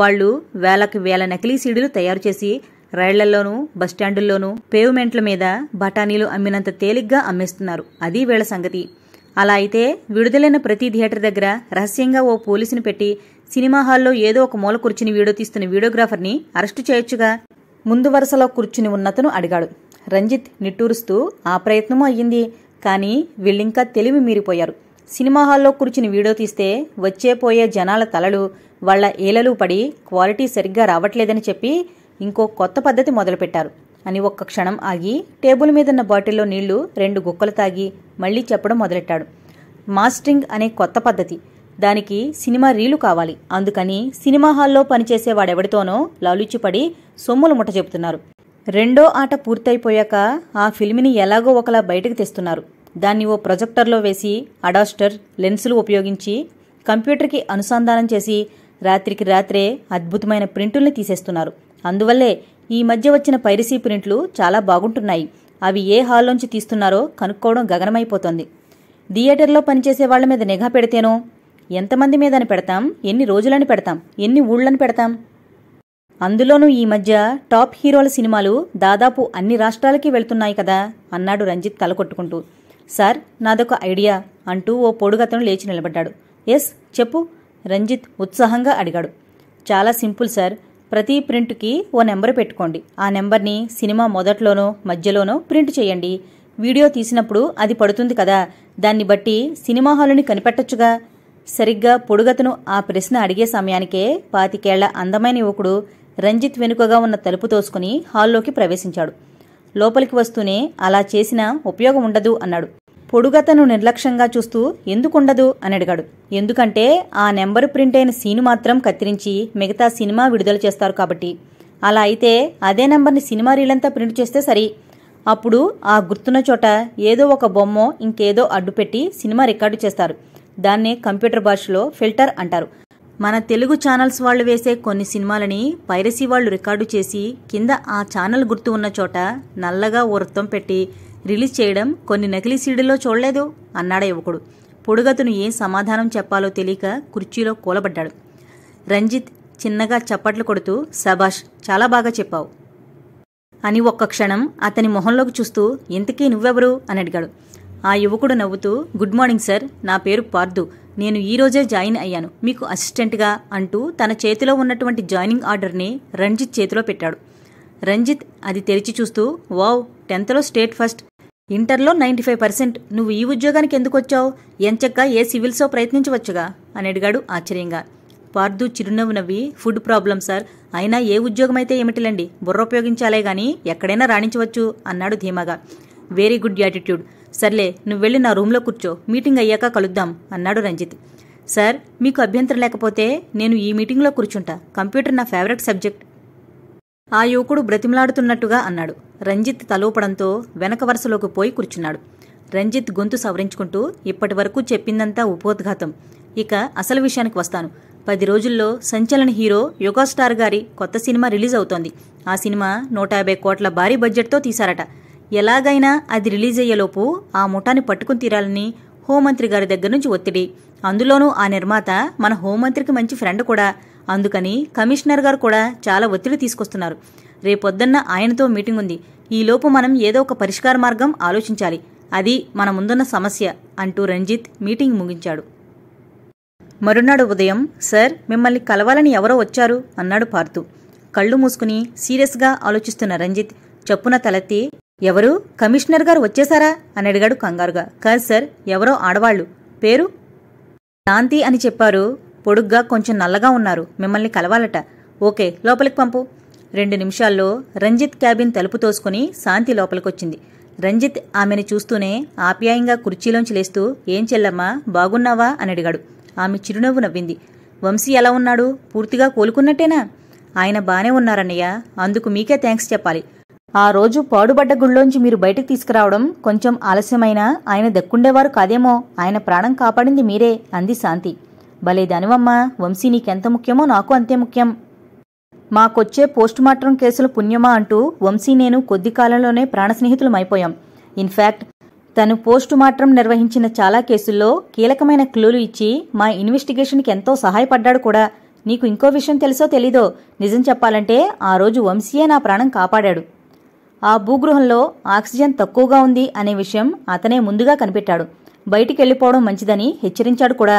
వాళ్ళు వేలకు వేల నకిలీ సీడులు తయారు చేసి రైళ్లలోనూ బస్టాండుల్లోనూ పేవ్మెంట్ల మీద బఠానీలు అమ్మినంత తేలిగ్గా అమ్మేస్తున్నారు అది వీళ్ల సంగతి అలా అయితే విడుదలైన ప్రతి థియేటర్ దగ్గర రహస్యంగా ఓ పోలీసుని పెట్టి సినిమా హాల్లో ఏదో ఒక మూల కూర్చుని వీడియో తీస్తున్న వీడియోగ్రాఫర్ని అరెస్టు చేయొచ్చుగా ముందు వరుసలో కూర్చుని ఉన్నతను అడిగాడు రంజిత్ నిట్టూరుస్తూ ఆ ప్రయత్నమూ అయ్యింది కానీ వీళ్ళింకా తెలివి మీరిపోయారు సినిమా హాల్లో కూర్చుని వీడియో తీస్తే వచ్చే పోయే జనాల తలలు వాళ్ల ఏలలు పడి క్వాలిటీ సరిగ్గా రావట్లేదని చెప్పి ఇంకో కొత్త పద్ధతి మొదలుపెట్టారు అని ఒక్క క్షణం ఆగి టేబుల్ ఉన్న బాటిల్లో నీళ్లు రెండు గుక్కలు తాగి మళ్లీ చెప్పడం మొదలెట్టాడు మాస్టింగ్ అనే కొత్త పద్ధతి దానికి సినిమా రీలు కావాలి అందుకని సినిమా హాల్లో పనిచేసేవాడెవడితోనో లాలుచిపడి సొమ్ములు ముట్ట చెబుతున్నారు రెండో ఆట పూర్తయిపోయాక ఆ ఫిల్మిని ఎలాగో ఒకలా బయటకు తెస్తున్నారు దాన్ని ఓ ప్రొజెక్టర్లో వేసి అడాస్టర్ లెన్సులు ఉపయోగించి కంప్యూటర్కి అనుసంధానం చేసి రాత్రికి రాత్రే అద్భుతమైన ప్రింటుల్ని తీసేస్తున్నారు అందువల్లే ఈ మధ్య వచ్చిన పైరసీ ప్రింట్లు చాలా బాగుంటున్నాయి అవి ఏ హాల్లోంచి తీస్తున్నారో కనుక్కోవడం గగనమైపోతోంది థియేటర్లో పనిచేసే వాళ్ల మీద నిఘా పెడితేనో ఎంతమంది మీదని పెడతాం ఎన్ని రోజులని పెడతాం ఎన్ని ఊళ్ళని పెడతాం అందులోనూ ఈ మధ్య టాప్ హీరోల సినిమాలు దాదాపు అన్ని రాష్ట్రాలకి వెళ్తున్నాయి కదా అన్నాడు రంజిత్ తలకొట్టుకుంటూ సార్ నాదొక ఐడియా అంటూ ఓ పొడుగతను లేచి నిలబడ్డాడు ఎస్ చెప్పు రంజిత్ ఉత్సాహంగా అడిగాడు చాలా సింపుల్ సార్ ప్రతి ప్రింట్కి ఓ నెంబర్ పెట్టుకోండి ఆ నెంబర్ని సినిమా మొదట్లోనో మధ్యలోనో ప్రింట్ చేయండి వీడియో తీసినప్పుడు అది పడుతుంది కదా దాన్ని బట్టి సినిమా హాలుని కనిపెట్టొచ్చుగా సరిగ్గా పొడుగతను ఆ ప్రశ్న అడిగే సమయానికే పాతికేళ్ల అందమైన యువకుడు రంజిత్ వెనుకగా ఉన్న తలుపు తోసుకుని హాల్లోకి ప్రవేశించాడు లోపలికి వస్తూనే అలా చేసినా ఉపయోగం ఉండదు అన్నాడు పొడుగతను నిర్లక్ష్యంగా చూస్తూ ఎందుకుండదు అని అడిగాడు ఎందుకంటే ఆ నెంబర్ ప్రింట్ అయిన సీను మాత్రం కత్తిరించి మిగతా సినిమా విడుదల చేస్తారు కాబట్టి అలా అయితే అదే నెంబర్ని సినిమా రీలంతా ప్రింట్ చేస్తే సరి అప్పుడు ఆ గుర్తున్న చోట ఏదో ఒక బొమ్మ ఇంకేదో అడ్డుపెట్టి సినిమా రికార్డు చేస్తారు దాన్నే కంప్యూటర్ భాషలో ఫిల్టర్ అంటారు మన తెలుగు ఛానల్స్ వాళ్ళు వేసే కొన్ని సినిమాలని పైరసీ వాళ్ళు రికార్డు చేసి కింద ఆ ఛానల్ గుర్తు ఉన్న చోట నల్లగా ఓ వృత్తం పెట్టి రిలీజ్ చేయడం కొన్ని నకిలీ సీడీల్లో చూడలేదు అన్నాడు యువకుడు పొడుగతను ఏం సమాధానం చెప్పాలో తెలియక కుర్చీలో కూలబడ్డాడు రంజిత్ చిన్నగా చప్పట్లు కొడుతూ సభాష్ చాలా బాగా చెప్పావు అని ఒక్క క్షణం అతని మొహంలోకి చూస్తూ ఇంతకీ నువ్వెవరు అని అడిగాడు ఆ యువకుడు నవ్వుతూ గుడ్ మార్నింగ్ సార్ నా పేరు పార్దు నేను ఈరోజే జాయిన్ అయ్యాను మీకు అసిస్టెంట్గా అంటూ తన చేతిలో ఉన్నటువంటి జాయినింగ్ ఆర్డర్ని రంజిత్ చేతిలో పెట్టాడు రంజిత్ అది తెరిచి చూస్తూ వావ్ టెన్త్లో స్టేట్ ఫస్ట్ ఇంటర్లో నైంటీ ఫైవ్ పర్సెంట్ నువ్వు ఈ ఉద్యోగానికి ఎందుకు వచ్చావు ఎంచక్క ఏ సివిల్సో ప్రయత్నించవచ్చుగా అని అడిగాడు ఆశ్చర్యంగా పార్దు చిరునవ్వు నవ్వి ఫుడ్ ప్రాబ్లం సార్ అయినా ఏ ఉద్యోగమైతే ఏమిటిలండి బుర్ర ఉపయోగించాలే గాని ఎక్కడైనా రాణించవచ్చు అన్నాడు ధీమాగా వెరీ గుడ్ యాటిట్యూడ్ సర్లే నువ్వు వెళ్ళి నా రూమ్లో కూర్చో మీటింగ్ అయ్యాక కలుద్దాం అన్నాడు రంజిత్ సార్ మీకు అభ్యంతరం లేకపోతే నేను ఈ మీటింగ్లో కూర్చుంటా కంప్యూటర్ నా ఫేవరెట్ సబ్జెక్ట్ ఆ యువకుడు బ్రతిమలాడుతున్నట్టుగా అన్నాడు రంజిత్ తలోపడంతో వెనక వరుసలోకి పోయి కూర్చున్నాడు రంజిత్ గొంతు సవరించుకుంటూ ఇప్పటి వరకు చెప్పిందంతా ఉపోద్ఘాతం ఇక అసలు విషయానికి వస్తాను పది రోజుల్లో సంచలన హీరో స్టార్ గారి కొత్త సినిమా రిలీజ్ అవుతోంది ఆ సినిమా నూట యాభై కోట్ల భారీ బడ్జెట్తో తీశారట ఎలాగైనా అది రిలీజ్ అయ్యేలోపు ఆ ముఠాన్ని పట్టుకుని తీరాలని హోంమంత్రి గారి దగ్గర నుంచి ఒత్తిడి అందులోనూ ఆ నిర్మాత మన హోంమంత్రికి మంచి ఫ్రెండ్ కూడా అందుకని కమిషనర్ గారు కూడా చాలా ఒత్తిడి తీసుకొస్తున్నారు రేపొద్దన్న ఆయనతో మీటింగ్ ఉంది ఈలోపు మనం ఏదో ఒక పరిష్కార మార్గం ఆలోచించాలి అది మన ముందున్న సమస్య అంటూ రంజిత్ మీటింగ్ ముగించాడు మరునాడు ఉదయం సార్ మిమ్మల్ని కలవాలని ఎవరో వచ్చారు అన్నాడు పార్తు కళ్ళు మూసుకుని సీరియస్గా ఆలోచిస్తున్న రంజిత్ చప్పున తలెత్తి ఎవరు కమిషనర్ గారు వచ్చేశారా అని అడిగాడు కంగారుగా కాదు సార్ ఎవరో ఆడవాళ్లు పేరు శాంతి అని చెప్పారు పొడుగ్గా కొంచెం నల్లగా ఉన్నారు మిమ్మల్ని కలవాలట ఓకే లోపలికి పంపు రెండు నిమిషాల్లో రంజిత్ క్యాబిన్ తలుపు తోసుకుని శాంతి లోపలికొచ్చింది రంజిత్ ఆమెను చూస్తూనే ఆప్యాయంగా కుర్చీలోంచి లేస్తూ ఏం చెల్లమ్మా బాగున్నావా అని అడిగాడు ఆమె చిరునవ్వు నవ్వింది వంశీ ఎలా ఉన్నాడు పూర్తిగా కోలుకున్నట్టేనా ఆయన బానే ఉన్నారన్నయ్య అందుకు మీకే థ్యాంక్స్ చెప్పాలి ఆ రోజు పాడుబడ్డ గుళ్ళోంచి మీరు బయటకు తీసుకురావడం కొంచెం ఆలస్యమైనా ఆయన దక్కుండేవారు కాదేమో ఆయన ప్రాణం కాపాడింది మీరే అంది శాంతి భలే దానివమ్మా వంశీ నీకెంత ముఖ్యమో నాకు అంతే ముఖ్యం మాకొచ్చే పోస్ట్ మార్టం కేసుల పుణ్యమా అంటూ వంశీ నేను కొద్ది కాలంలోనే ప్రాణస్నేహితులమైపోయాం ఇన్ఫ్యాక్ట్ తను పోస్ట్ మార్టం నిర్వహించిన చాలా కేసుల్లో కీలకమైన క్లూలు ఇచ్చి మా ఇన్వెస్టిగేషన్కి ఎంతో సహాయపడ్డాడు కూడా నీకు ఇంకో విషయం తెలుసో తెలీదో నిజం చెప్పాలంటే ఆ రోజు వంశీయే నా ప్రాణం కాపాడాడు ఆ భూగృహంలో ఆక్సిజన్ తక్కువగా ఉంది అనే విషయం అతనే ముందుగా కనిపెట్టాడు బయటికెళ్లిపోవడం వెళ్ళిపోవడం మంచిదని హెచ్చరించాడు కూడా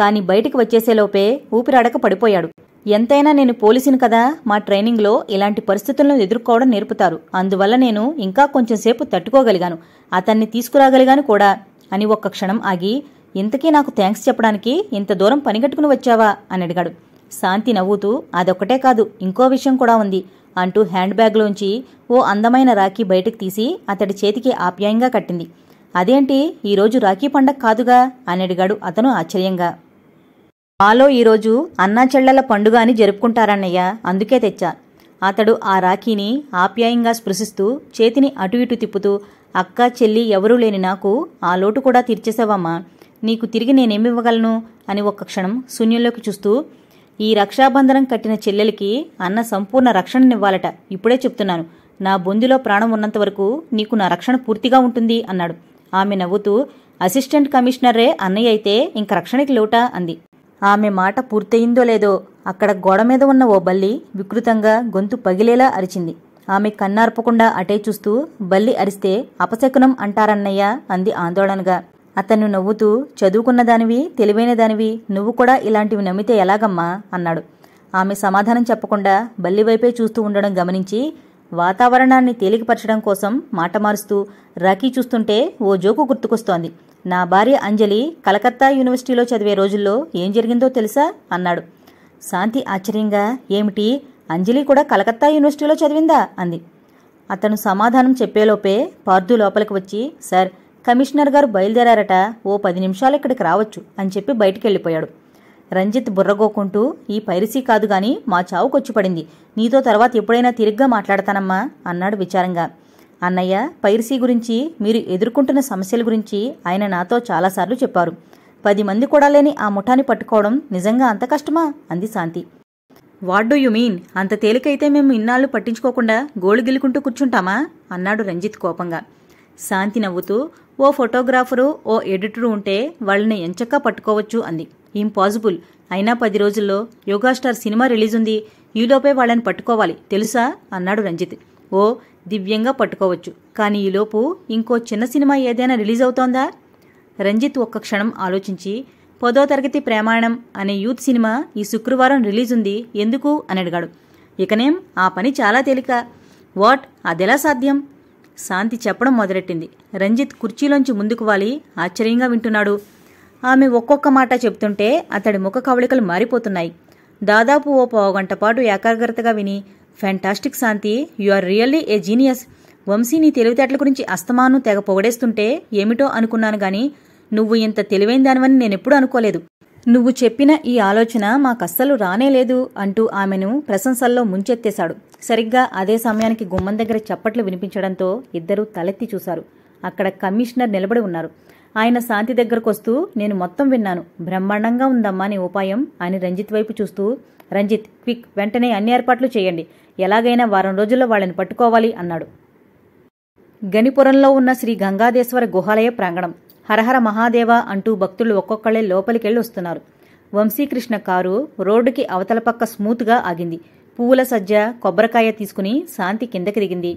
కాని బయటికి వచ్చేసేలోపే ఊపిరాడక పడిపోయాడు ఎంతైనా నేను పోలీసును కదా మా ట్రైనింగ్లో ఇలాంటి పరిస్థితులను ఎదుర్కోవడం నేర్పుతారు అందువల్ల నేను ఇంకా కొంచెంసేపు తట్టుకోగలిగాను అతన్ని తీసుకురాగలిగాను కూడా అని ఒక్క క్షణం ఆగి ఇంతకీ నాకు థ్యాంక్స్ చెప్పడానికి ఇంత దూరం పనిగట్టుకుని వచ్చావా అని అడిగాడు శాంతి నవ్వుతూ అదొక్కటే కాదు ఇంకో విషయం కూడా ఉంది అంటూ హ్యాండ్ బ్యాగ్లోంచి ఓ అందమైన రాఖీ బయటకు తీసి అతడి చేతికి ఆప్యాయంగా కట్టింది అదేంటి ఈరోజు రాఖీ పండగ కాదుగా అని అడిగాడు అతను ఆశ్చర్యంగా మాలో ఈరోజు అన్నా చెల్లెల పండుగ అని జరుపుకుంటారన్నయ్య అందుకే తెచ్చా అతడు ఆ రాఖీని ఆప్యాయంగా స్పృశిస్తూ చేతిని అటు ఇటు తిప్పుతూ అక్క చెల్లి ఎవరూ లేని నాకు ఆ లోటు కూడా తీర్చేసావమ్మా నీకు తిరిగి నేనేమివ్వగలను అని ఒక్క క్షణం శూన్యంలోకి చూస్తూ ఈ రక్షాబంధనం కట్టిన చెల్లెలకి అన్న సంపూర్ణ రక్షణనివ్వాలట ఇప్పుడే చెప్తున్నాను నా బొందిలో ప్రాణం ఉన్నంత వరకు నీకు నా రక్షణ పూర్తిగా ఉంటుంది అన్నాడు ఆమె నవ్వుతూ అసిస్టెంట్ కమిషనరే అన్నయ్య అయితే ఇంక రక్షణకి లోటా అంది ఆమె మాట పూర్తయిందో లేదో అక్కడ గోడ మీద ఉన్న ఓ బల్లి వికృతంగా గొంతు పగిలేలా అరిచింది ఆమె కన్నార్పకుండా అటే చూస్తూ బల్లి అరిస్తే అపశకునం అంటారన్నయ్య అంది ఆందోళనగా అతను నవ్వుతూ చదువుకున్న దానివి తెలివైన దానివి నువ్వు కూడా ఇలాంటివి నమ్మితే ఎలాగమ్మా అన్నాడు ఆమె సమాధానం చెప్పకుండా బల్లి వైపే చూస్తూ ఉండడం గమనించి వాతావరణాన్ని తేలికపరచడం కోసం మాట మారుస్తూ రాఖీ చూస్తుంటే ఓ జోకు గుర్తుకొస్తోంది నా భార్య అంజలి కలకత్తా యూనివర్సిటీలో చదివే రోజుల్లో ఏం జరిగిందో తెలుసా అన్నాడు శాంతి ఆశ్చర్యంగా ఏమిటి అంజలి కూడా కలకత్తా యూనివర్సిటీలో చదివిందా అంది అతను సమాధానం చెప్పేలోపే పార్దు లోపలికి వచ్చి సార్ కమిషనర్ గారు బయలుదేరారట ఓ పది నిమిషాలు ఇక్కడికి రావచ్చు అని చెప్పి బయటికి వెళ్ళిపోయాడు రంజిత్ బుర్రగోకుంటూ ఈ పైరసీ కాదు గాని మా చావుకొచ్చిపడింది నీతో తర్వాత ఎప్పుడైనా తిరిగ్గా మాట్లాడతానమ్మా అన్నాడు విచారంగా అన్నయ్య పైరసీ గురించి మీరు ఎదుర్కొంటున్న సమస్యల గురించి ఆయన నాతో చాలాసార్లు చెప్పారు పది మంది కూడా లేని ఆ ముఠాన్ని పట్టుకోవడం నిజంగా అంత కష్టమా అంది Shanti what do you mean అంత తేలికైతే మేము ఇన్నాళ్ళు పట్టించుకోకుండా గోలు గిల్లుకుంటూ కూర్చుంటామా అన్నాడు రంజిత్ కోపంగా శాంతి నవ్వుతూ ఓ ఫోటోగ్రాఫరు ఓ ఎడిటరు ఉంటే వాళ్ళని ఎంచక్కా పట్టుకోవచ్చు అంది ఇంపాసిబుల్ అయినా పది రోజుల్లో యోగా స్టార్ సినిమా రిలీజ్ ఉంది ఈలోపే వాళ్ళని పట్టుకోవాలి తెలుసా అన్నాడు రంజిత్ ఓ దివ్యంగా పట్టుకోవచ్చు కానీ ఈలోపు ఇంకో చిన్న సినిమా ఏదైనా రిలీజ్ అవుతోందా రంజిత్ ఒక్క క్షణం ఆలోచించి పదో తరగతి ప్రేమాయణం అనే యూత్ సినిమా ఈ శుక్రవారం రిలీజ్ ఉంది ఎందుకు అని అడిగాడు ఇకనేం ఆ పని చాలా తేలిక వాట్ అదెలా సాధ్యం శాంతి చెప్పడం మొదలెట్టింది రంజిత్ కుర్చీలోంచి ముందుకు వాలి ఆశ్చర్యంగా వింటున్నాడు ఆమె ఒక్కొక్క మాట చెప్తుంటే అతడి ముఖ కవళికలు మారిపోతున్నాయి దాదాపు ఓ పావుగంట పాటు ఏకాగ్రతగా విని fantastic Shanti you are really a genius Vamshi నీ తెలివితేటల గురించి అస్తమాను తెగ పొగడేస్తుంటే ఏమిటో అనుకున్నాను గాని నువ్వు ఇంత తెలివైన దానివని నేనెప్పుడు అనుకోలేదు నువ్వు చెప్పిన ఈ ఆలోచన మాకస్సలు రానేలేదు అంటూ ఆమెను ప్రశంసల్లో ముంచెత్తేశాడు సరిగ్గా అదే సమయానికి గుమ్మం దగ్గర చప్పట్లు వినిపించడంతో ఇద్దరూ తలెత్తి చూశారు అక్కడ కమిషనర్ నిలబడి ఉన్నారు ఆయన శాంతి దగ్గరకు వస్తూ నేను మొత్తం విన్నాను బ్రహ్మాండంగా ఉందమ్మా నీ ఉపాయం అని రంజిత్ వైపు చూస్తూ రంజిత్ క్విక్ వెంటనే అన్ని ఏర్పాట్లు చేయండి ఎలాగైనా వారం రోజుల్లో వాళ్ళని పట్టుకోవాలి అన్నాడు గనిపురంలో ఉన్న శ్రీ గంగాదేశ్వర గుహాలయ ప్రాంగణం హరహర మహాదేవ అంటూ భక్తులు ఒక్కొక్కళ్ళే లోపలికెళ్ళి వస్తున్నారు వంశీకృష్ణ కారు రోడ్డుకి అవతల పక్క స్మూత్గా ఆగింది పువ్వుల సజ్జ కొబ్బరికాయ తీసుకుని శాంతి కిందకి దిగింది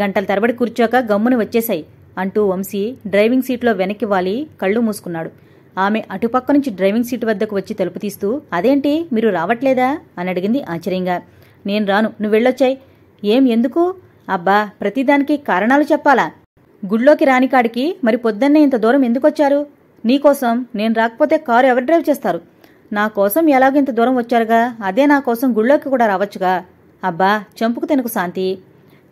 గంటల తరబడి కూర్చోక గమ్ముని వచ్చేశాయి అంటూ వంశీ డ్రైవింగ్ సీట్లో వెనక్కి వాలి కళ్ళు మూసుకున్నాడు ఆమె అటుపక్క నుంచి డ్రైవింగ్ సీటు వద్దకు వచ్చి తలుపు తీస్తూ అదేంటి మీరు రావట్లేదా అని అడిగింది ఆశ్చర్యంగా నేను రాను నువ్వు వెళ్ళొచ్చాయి ఏం ఎందుకు అబ్బా ప్రతిదానికి కారణాలు చెప్పాలా గుళ్ళోకి రానికాడికి మరి పొద్దున్నే ఇంత దూరం ఎందుకొచ్చారు నీకోసం నేను రాకపోతే కారు ఎవరు డ్రైవ్ చేస్తారు నా కోసం ఎలాగో ఇంత దూరం వచ్చారుగా అదే నా కోసం గుళ్ళోకి కూడా రావచ్చుగా అబ్బా చంపుకు తినకు శాంతి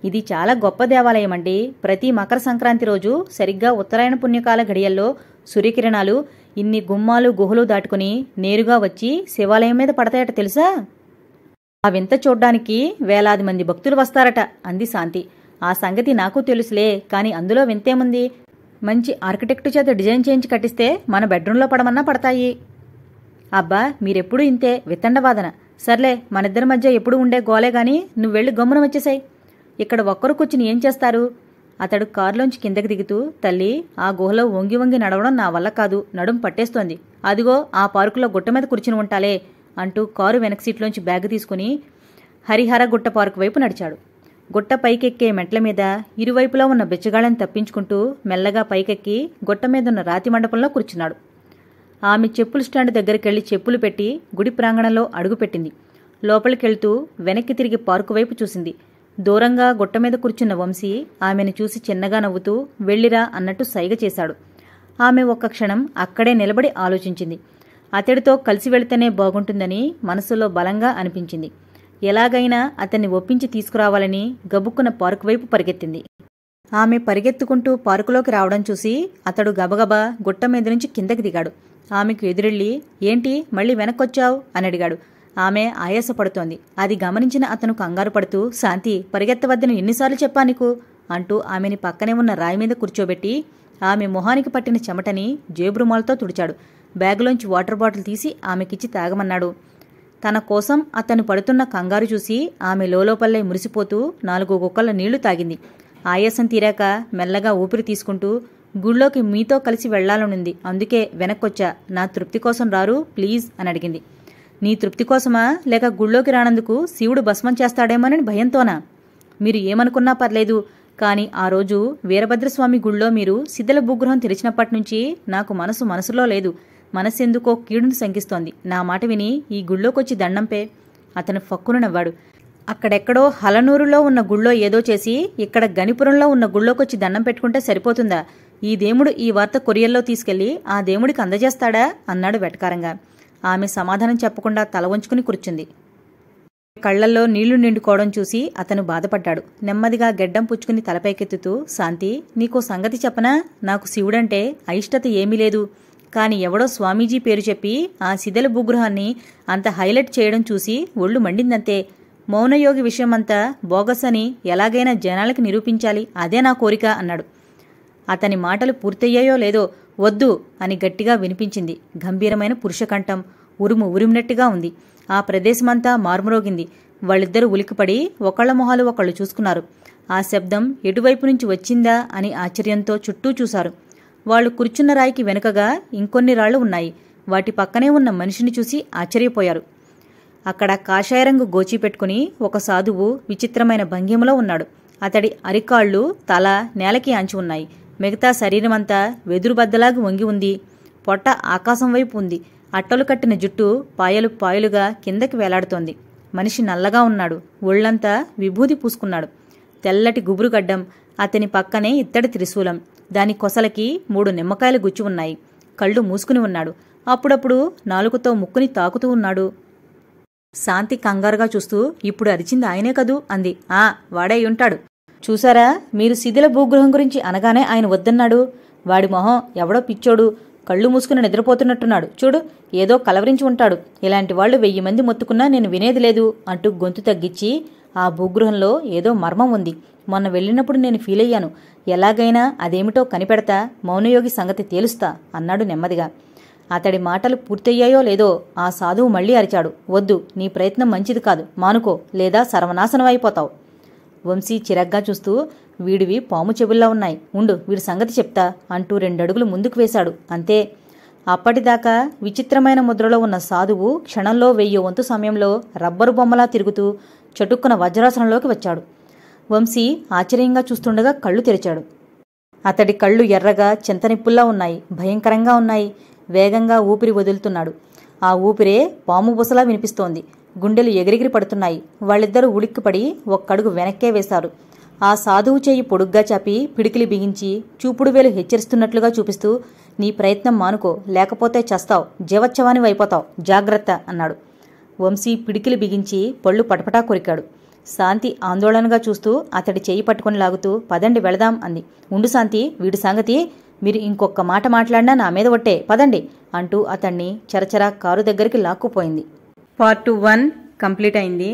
ఇది చాలా గొప్ప దేవాలయం అండి ప్రతి మకర సంక్రాంతి రోజు సరిగ్గా ఉత్తరాయణ పుణ్యకాల ఘడియల్లో సూర్యకిరణాలు ఇన్ని గుమ్మాలు గుహలు దాటుకుని నేరుగా వచ్చి శివాలయం మీద పడతాయట తెలుసా ఆ వింత చూడ్డానికి వేలాది మంది భక్తులు వస్తారట అంది శాంతి ఆ సంగతి నాకు తెలుసులే కానీ అందులో వింతేముంది మంచి ఆర్కిటెక్ట్ చేత డిజైన్ చేయించి కట్టిస్తే మన బెడ్రూమ్లో పడమన్నా పడతాయి అబ్బా మీరెప్పుడూ ఇంతే వితండవాదన సర్లే మనిద్దరి మధ్య ఎప్పుడు ఉండే గోలే గాని నువ్వెళ్ళి గమ్మున వచ్చేసాయి ఇక్కడ ఒక్కరు కూర్చుని ఏం చేస్తారు అతడు కారులోంచి కిందకి దిగుతూ తల్లి ఆ గుహలో వంగి వంగి నడవడం నా వల్ల కాదు నడుం పట్టేస్తోంది అదిగో ఆ పార్కులో గుట్ట మీద కూర్చుని ఉంటాలే అంటూ కారు వెనక సీట్లోంచి బ్యాగ్ తీసుకుని హరిహర గుట్ట పార్కు వైపు నడిచాడు గుట్ట పైకెక్కే మెట్ల మీద ఇరువైపులా ఉన్న బెచ్చగాళ్ళని తప్పించుకుంటూ మెల్లగా పైకెక్కి గుట్ట మీద ఉన్న రాతి మండపంలో కూర్చున్నాడు ఆమె చెప్పుల స్టాండ్ దగ్గరికెళ్లి చెప్పులు పెట్టి గుడి ప్రాంగణంలో అడుగుపెట్టింది లోపలికెళ్తూ వెనక్కి తిరిగి పార్కు వైపు చూసింది దూరంగా గుట్ట మీద కూర్చున్న వంశీ ఆమెను చూసి చిన్నగా నవ్వుతూ వెళ్ళిరా అన్నట్టు సైగ చేశాడు ఆమె ఒక్క క్షణం అక్కడే నిలబడి ఆలోచించింది అతడితో కలిసి వెళితేనే బాగుంటుందని మనసులో బలంగా అనిపించింది ఎలాగైనా అతన్ని ఒప్పించి తీసుకురావాలని గబుక్కున పార్కు వైపు పరిగెత్తింది ఆమె పరిగెత్తుకుంటూ పార్కులోకి రావడం చూసి అతడు గబగబా గుట్ట మీద నుంచి కిందకి దిగాడు ఆమెకు ఎదురెళ్ళి ఏంటి మళ్ళీ వెనక్కొచ్చావు అని అడిగాడు ఆమె ఆయాసపడుతోంది అది గమనించిన అతను కంగారు పడుతూ శాంతి పరిగెత్తవద్దని ఎన్నిసార్లు చెప్పా నీకు అంటూ ఆమెని పక్కనే ఉన్న రాయి మీద కూర్చోబెట్టి ఆమె మొహానికి పట్టిన చెమటని జేబురుమాలతో తుడిచాడు బ్యాగులోంచి వాటర్ బాటిల్ తీసి ఆమెకిచ్చి తాగమన్నాడు తన కోసం అతను పడుతున్న కంగారు చూసి ఆమె లోపలే మురిసిపోతూ నాలుగు కుక్కల నీళ్లు తాగింది ఆయాసం తీరాక మెల్లగా ఊపిరి తీసుకుంటూ గుళ్ళోకి మీతో కలిసి వెళ్లాలనుంది అందుకే వెనక్కొచ్చా నా తృప్తి కోసం రారు ప్లీజ్ అని అడిగింది నీ తృప్తి కోసమా లేక గుళ్ళోకి రానందుకు శివుడు భస్మం చేస్తాడేమోనని భయంతోనా మీరు ఏమనుకున్నా పర్లేదు కానీ ఆ రోజు వీరభద్రస్వామి గుళ్ళో మీరు శిథిల భూగ్రహం తెరిచినప్పటి నుంచి నాకు మనసు మనసులో లేదు మనస్సెందుకో కీడును శంకిస్తోంది నా మాట విని ఈ గుళ్ళోకొచ్చి దండంపే అతను ఫక్కును నవ్వాడు అక్కడెక్కడో హలనూరులో ఉన్న గుళ్ళో ఏదో చేసి ఇక్కడ గణిపురంలో ఉన్న గుళ్ళోకొచ్చి దండం పెట్టుకుంటే సరిపోతుందా ఈ దేముడు ఈ వార్త కొరియల్లో తీసుకెళ్లి ఆ దేవుడికి అందజేస్తాడా అన్నాడు వెటకారంగా ఆమె సమాధానం చెప్పకుండా తల వంచుకుని కూర్చుంది కళ్లల్లో నీళ్లు నిండుకోవడం చూసి అతను బాధపడ్డాడు నెమ్మదిగా గెడ్డం పుచ్చుకుని తలపైకెత్తుతూ శాంతి నీకో సంగతి చెప్పనా నాకు శివుడంటే అయిష్టత ఏమీ లేదు కాని ఎవడో స్వామీజీ పేరు చెప్పి ఆ శిథిల భూగృహాన్ని అంత హైలైట్ చేయడం చూసి ఒళ్ళు మండిందంతే మౌనయోగి విషయమంతా బోగస్ అని ఎలాగైనా జనాలకి నిరూపించాలి అదే నా కోరిక అన్నాడు అతని మాటలు పూర్తయ్యాయో లేదో వద్దు అని గట్టిగా వినిపించింది గంభీరమైన పురుషకంఠం ఉరుము ఉరిమినట్టుగా ఉంది ఆ ప్రదేశమంతా మార్మురోగింది వాళ్ళిద్దరూ ఉలికిపడి ఒకళ్ల మొహాలు ఒకళ్ళు చూసుకున్నారు ఆ శబ్దం ఎటువైపు నుంచి వచ్చిందా అని ఆశ్చర్యంతో చుట్టూ చూశారు వాళ్ళు కూర్చున్న రాయికి వెనుకగా ఇంకొన్ని రాళ్లు ఉన్నాయి వాటి పక్కనే ఉన్న మనిషిని చూసి ఆశ్చర్యపోయారు అక్కడ కాషాయరంగు గోచి పెట్టుకుని ఒక సాధువు విచిత్రమైన భంగిమలో ఉన్నాడు అతడి అరికాళ్ళు తల నేలకి ఆంచి ఉన్నాయి మిగతా శరీరమంతా వెదురుబద్దలాగి వంగి ఉంది పొట్ట ఆకాశం వైపు ఉంది అట్టలు కట్టిన జుట్టు పాయలు పాయలుగా కిందకి వేలాడుతోంది మనిషి నల్లగా ఉన్నాడు ఒళ్ళంతా విభూది పూసుకున్నాడు తెల్లటి గుబురు గడ్డం అతని పక్కనే ఇత్తడి త్రిశూలం దాని కొసలకి మూడు నిమ్మకాయలు గుచ్చి ఉన్నాయి కళ్ళు మూసుకుని ఉన్నాడు అప్పుడప్పుడు నాలుగుతో ముక్కుని తాకుతూ ఉన్నాడు శాంతి కంగారుగా చూస్తూ ఇప్పుడు అరిచింది ఆయనే కదూ అంది ఆ వాడై ఉంటాడు చూసారా మీరు శిథిల భూగృహం గురించి అనగానే ఆయన వద్దన్నాడు వాడి మొహం ఎవడో పిచ్చోడు కళ్ళు మూసుకుని నిద్రపోతున్నట్టున్నాడు చూడు ఏదో కలవరించి ఉంటాడు ఇలాంటి వాళ్ళు వెయ్యి మంది మొత్తుకున్నా నేను వినేది లేదు అంటూ గొంతు తగ్గించి ఆ భూగృహంలో ఏదో మర్మం ఉంది మొన్న వెళ్ళినప్పుడు నేను ఫీల్ అయ్యాను ఎలాగైనా అదేమిటో కనిపెడతా మౌనయోగి సంగతి తేలుస్తా అన్నాడు నెమ్మదిగా అతడి మాటలు పూర్తయ్యాయో లేదో ఆ సాధువు మళ్లీ అరిచాడు వద్దు నీ ప్రయత్నం మంచిది కాదు మానుకో లేదా సర్వనాశనం అయిపోతావు వంశీ చిరగ్గా చూస్తూ వీడివి పాము చెవుల్లో ఉన్నాయి ఉండు వీడి సంగతి చెప్తా అంటూ రెండడుగులు ముందుకు వేశాడు అంతే అప్పటిదాకా విచిత్రమైన ముద్రలో ఉన్న సాధువు క్షణంలో వెయ్యి వంతు సమయంలో రబ్బరు బొమ్మలా తిరుగుతూ చటుక్కున వజ్రాసనంలోకి వచ్చాడు వంశీ ఆశ్చర్యంగా చూస్తుండగా కళ్ళు తెరిచాడు అతడి కళ్ళు ఎర్రగా చింతనిప్పుల్లా ఉన్నాయి భయంకరంగా ఉన్నాయి వేగంగా ఊపిరి వదులుతున్నాడు ఆ ఊపిరే పాము బుసలా వినిపిస్తోంది గుండెలు ఎగిరిగిరి పడుతున్నాయి వాళ్ళిద్దరూ ఉలిక్కిపడి ఒక్కడుగు వెనక్కే వేశారు ఆ సాధువు చేయి పొడుగ్గా చాపి పిడికిలి బిగించి చూపుడు వేలు హెచ్చరిస్తున్నట్లుగా చూపిస్తూ నీ ప్రయత్నం మానుకో లేకపోతే చస్తావు జీవోత్సవాన్ని అయిపోతావు జాగ్రత్త అన్నాడు వంశీ పిడికిలి బిగించి పళ్ళు పటపటా కొరికాడు శాంతి ఆందోళనగా చూస్తూ అతడి చేయి పట్టుకుని లాగుతూ పదండి వెళదాం అంది ఉండు శాంతి వీడి సంగతి మీరు ఇంకొక మాట మాట్లాడినా నా మీద ఒట్టే పదండి అంటూ అతన్ని చరచరా కారు దగ్గరికి లాక్కుపోయింది పార్ట్ వన్ కంప్లీట్ అయింది